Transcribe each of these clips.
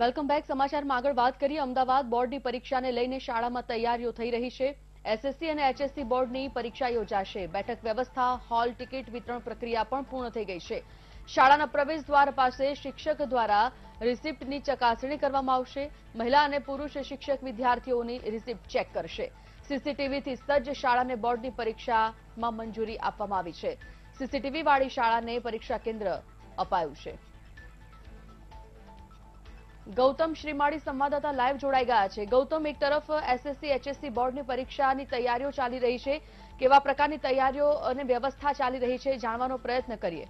welcome back સમાચારમાં આગળ વાત કરીએ અમદાવાદ બોર્ડની પરીક્ષાને લઈને શાળામાં તૈયારીઓ થઈ રહી છે એસએસસી અને એચએસસી બોર્ડની પરીક્ષા યોજાશે બેઠક વ્યવસ્થા હોલ ટિકિટ વિતરણ પ્રક્રિયા પણ પૂર્ણ થઈ ગઈ છે શાળાના પ્રવેશ દ્વાર પાસે શિક્ષક દ્વારા રિસિપ્ટની ચકાસણી કરવામાં આવશે મહિલા અને પુરુષ શિક્ષક વિદ્યાર્થીઓની રિસિપ્ટ ચેક કરશે સીસીટીવીથી સજ્જ શાળાને બોર્ડની પરીક્ષામાં મંજૂરી આપવામાં આવી છે સીસીટીવી વાળી શાળાને પરીક્ષા કેન્દ્ર અપાયું છે ગૌતમ શ્રીમાળી સંવાદદાતા લાઈવ જોડાઈ ગયા છે ગૌતમ એક તરફ એસએસસી એચએસસી બોર્ડની પરીક્ષાની તૈયારીઓ ચાલી રહી છે કેવા પ્રકારની તૈયારીઓ અને વ્યવસ્થા ચાલી રહી છે જાણવાનો પ્રયત્ન કરીએ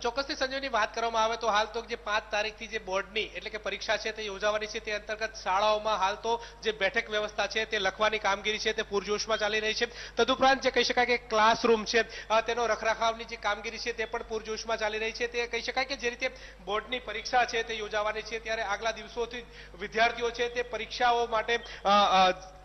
ચોક્કસથી સંજયની વાત કરવામાં આવે તો હાલ તો જે પાંચ તારીખથી જે બોર્ડની એટલે કે પરીક્ષા છે તે યોજાવાની છે તે અંતર્ગત શાળાઓમાં હાલ તો જે બેઠક વ્યવસ્થા છે તે લખવાની કામગીરી છે તે પૂરજોશમાં ચાલી રહી છે તદુપરાંત જે કહી શકાય કે ક્લાસરૂમ છે તેનો રખરખાવની જે કામગીરી છે તે પણ પૂરજોશમાં ચાલી રહી છે તે કહી શકાય કે જે રીતે બોર્ડની પરીક્ષા છે તે યોજાવાની છે ત્યારે આગલા દિવસોથી વિદ્યાર્થીઓ છે તે પરીક્ષાઓ માટે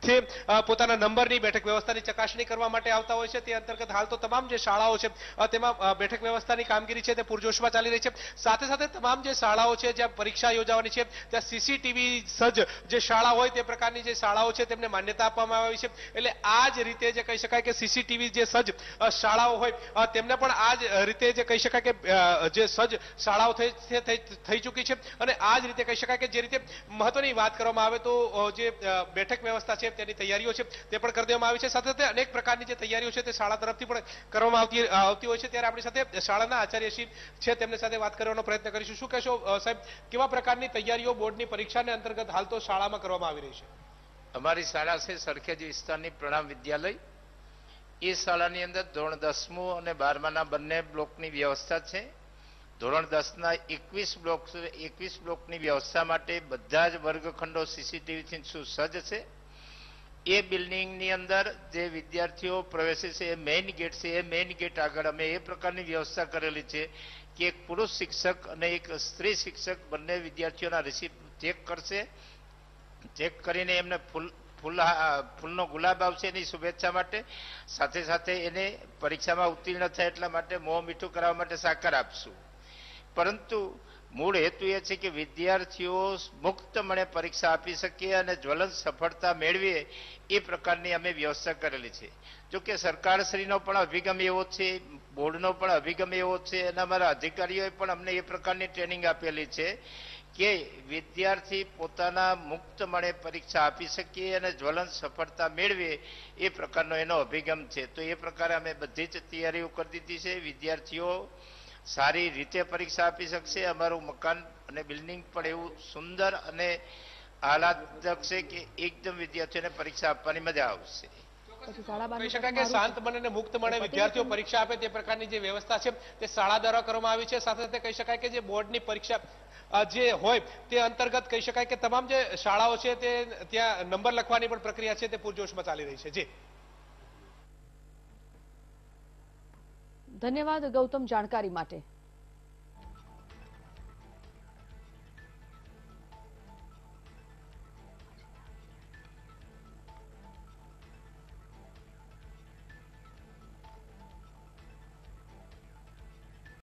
જે પોતાના નંબરની બેઠક વ્યવસ્થાની ચકાસણી કરવા માટે આવતા હોય છે તે અંતર્ગત હાલ તો તમામ જે શાળાઓ છે તેમાં બેઠક વ્યવસ્થાની કામગીરી છે તે પૂરજોશમાં ચાલી રહી છે સાથે સાથે તમામ જે શાળાઓ છે જ્યાં પરીક્ષા યોજાવાની છે ત્યાં સીસીટીવી સજ્જ જે શાળા હોય તે પ્રકારની જે શાળાઓ છે તેમને માન્યતા આપવામાં આવી છે એટલે આ જ રીતે જે કહી શકાય કે સીસીટીવી જે સજ્જ શાળાઓ હોય તેમને પણ આ જ રીતે જે કહી શકાય કે જે સજ્જ શાળાઓ થઈ થઈ ચૂકી છે અને આ જ રીતે કહી શકાય કે જે રીતે મહત્વની વાત કરવામાં આવે તો જે બેઠક વ્યવસ્થા છે છે તેની તૈયારીઓ છે તે પણ કરી દેવામાં આવી છે સાથે સાથે અનેક પ્રકારની જે તૈયારીઓ છે તે શાળા તરફથી પણ કરવામાં આવતી આવતી હોય છે ત્યારે આપણી સાથે શાળાના આચાર્યશ્રી છે તેમની સાથે વાત કરવાનો પ્રયત્ન કરીશું શું કહેશો સાહેબ કેવા પ્રકારની તૈયારીઓ બોર્ડની પરીક્ષાને અંતર્ગત હાલ તો શાળામાં કરવામાં આવી રહી છે અમારી શાળા છે સરખેજ વિસ્તારની પ્રણામ વિદ્યાલય એ શાળાની અંદર ધોરણ દસમું અને બારમાના બંને બ્લોકની વ્યવસ્થા છે ધોરણ દસના એકવીસ બ્લોક એકવીસ બ્લોકની વ્યવસ્થા માટે બધા જ વર્ગખંડો સીસીટીવીથી સુસજ્જ છે એ બિલ્ડિંગની અંદર જે વિદ્યાર્થીઓ પ્રવેશે છે એ મેઇન ગેટ છે એ મેઇન ગેટ આગળ અમે એ પ્રકારની વ્યવસ્થા કરેલી છે કે એક પુરુષ શિક્ષક અને એક સ્ત્રી શિક્ષક બંને વિદ્યાર્થીઓના રિસિપ્ટ ચેક કરશે ચેક કરીને એમને ફૂલ ફૂલ ફૂલનો ગુલાબ આવશે એની શુભેચ્છા માટે સાથે સાથે એને પરીક્ષામાં ઉત્તીર્ણ થાય એટલા માટે મોં મીઠું કરાવવા માટે સાકાર આપશું પરંતુ મૂળ હેતુ એ છે કે વિદ્યાર્થીઓ મુક્ત મુક્તમણે પરીક્ષા આપી શકીએ અને જ્વલંત સફળતા મેળવીએ એ પ્રકારની અમે વ્યવસ્થા કરેલી છે જોકે સરકારશ્રીનો પણ અભિગમ એવો છે બોર્ડનો પણ અભિગમ એવો છે અને અમારા અધિકારીઓએ પણ અમને એ પ્રકારની ટ્રેનિંગ આપેલી છે કે વિદ્યાર્થી પોતાના મુક્ત મળે પરીક્ષા આપી શકીએ અને જ્વલંત સફળતા મેળવે એ પ્રકારનો એનો અભિગમ છે તો એ પ્રકારે અમે બધી જ તૈયારીઓ કરી દીધી છે વિદ્યાર્થીઓ સારી રીતે પરીક્ષા આપી શકશે અમારું મકાન અને બિલ્ડિંગ પણ એવું સુંદર અને આહલાદક છે કે એકદમ વિદ્યાર્થીઓને પરીક્ષા આપવાની મજા આવશે મુક્ત મને વિદ્યાર્થીઓ પરીક્ષા આપે તે પ્રકારની વ્યવસ્થા છે તે શાળા દ્વારા કરવામાં આવી છે સાથે સાથે કહી શકાય કે જે બોર્ડની પરીક્ષા જે હોય તે અંતર્ગત કહી શકાય કે તમામ જે શાળાઓ છે તે ત્યાં નંબર લખવાની પણ પ્રક્રિયા છે તે પૂરજોશમાં ચાલી રહી છે જી ધન્યવાદ ગૌતમ જાણકારી માટે